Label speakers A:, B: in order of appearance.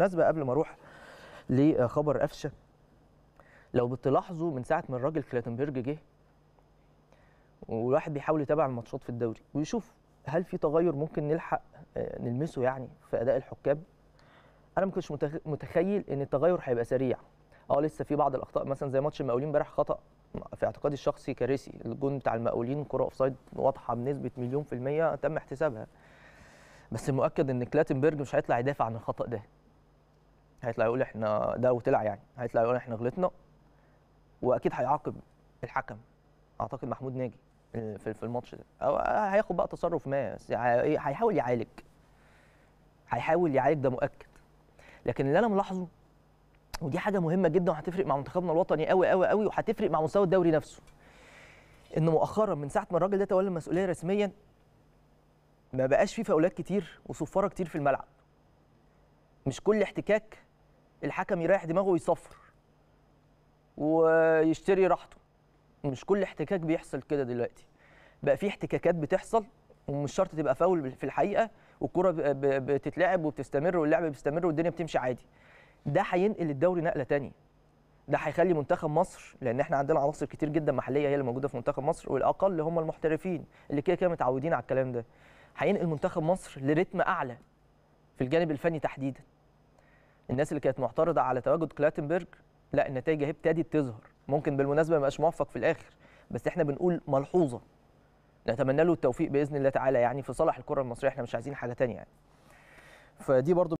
A: بالمناسبه قبل ما اروح لخبر قفشه لو بتلاحظوا من ساعه ما الراجل كلاتنبرج جه والواحد بيحاول يتابع الماتشات في الدوري ويشوف هل في تغير ممكن نلحق آه، نلمسه يعني في اداء الحكام انا ما كنتش متخيل ان التغير هيبقى سريع اه لسه في بعض الاخطاء مثلا زي ماتش المقاولين امبارح خطا في اعتقادي الشخصي كارثي الجون بتاع المقاولين كره اوفسايد واضحه بنسبه مليون في الميه تم احتسابها بس المؤكد ان كلاتنبرج مش هيطلع يدافع عن الخطا ده هيطلع يقول احنا ده وطلع يعني هيطلع يقول احنا غلطنا واكيد هيعاقب الحكم اعتقد محمود ناجي في الماتش ده او هياخد بقى تصرف ما يعني إيه، هيحاول يعالج هيحاول يعالج ده مؤكد لكن اللي انا ملاحظه ودي حاجه مهمه جدا وهتفرق مع منتخبنا الوطني قوي قوي قوي وهتفرق مع مستوى الدوري نفسه ان مؤخرا من ساعه ما الراجل ده تولى المسؤوليه رسميا ما بقاش في فاولات كتير وصفاره كتير في الملعب مش كل احتكاك الحكم يريح دماغه ويصفر ويشتري راحته مش كل احتكاك بيحصل كده دلوقتي بقى في احتكاكات بتحصل ومش شرط تبقى فاول في الحقيقه والكره بتتلعب وبتستمر واللعب بيستمر والدنيا بتمشي عادي ده هينقل الدوري نقله تانية ده هيخلي منتخب مصر لان احنا عندنا عناصر كتير جدا محليه هي اللي موجوده في منتخب مصر والاقل هم المحترفين اللي كده كده متعودين على الكلام ده هينقل منتخب مصر لرتم اعلى في الجانب الفني تحديدا الناس اللي كانت معترضه على تواجد كلاتنبرج لا النتائج اهي ابتدت تظهر ممكن بالمناسبه ما بقاش موفق في الاخر بس احنا بنقول ملحوظه نتمنى له التوفيق باذن الله تعالى يعني في صالح الكره المصريه احنا مش عايزين حاجه ثانيه يعني فدي برضو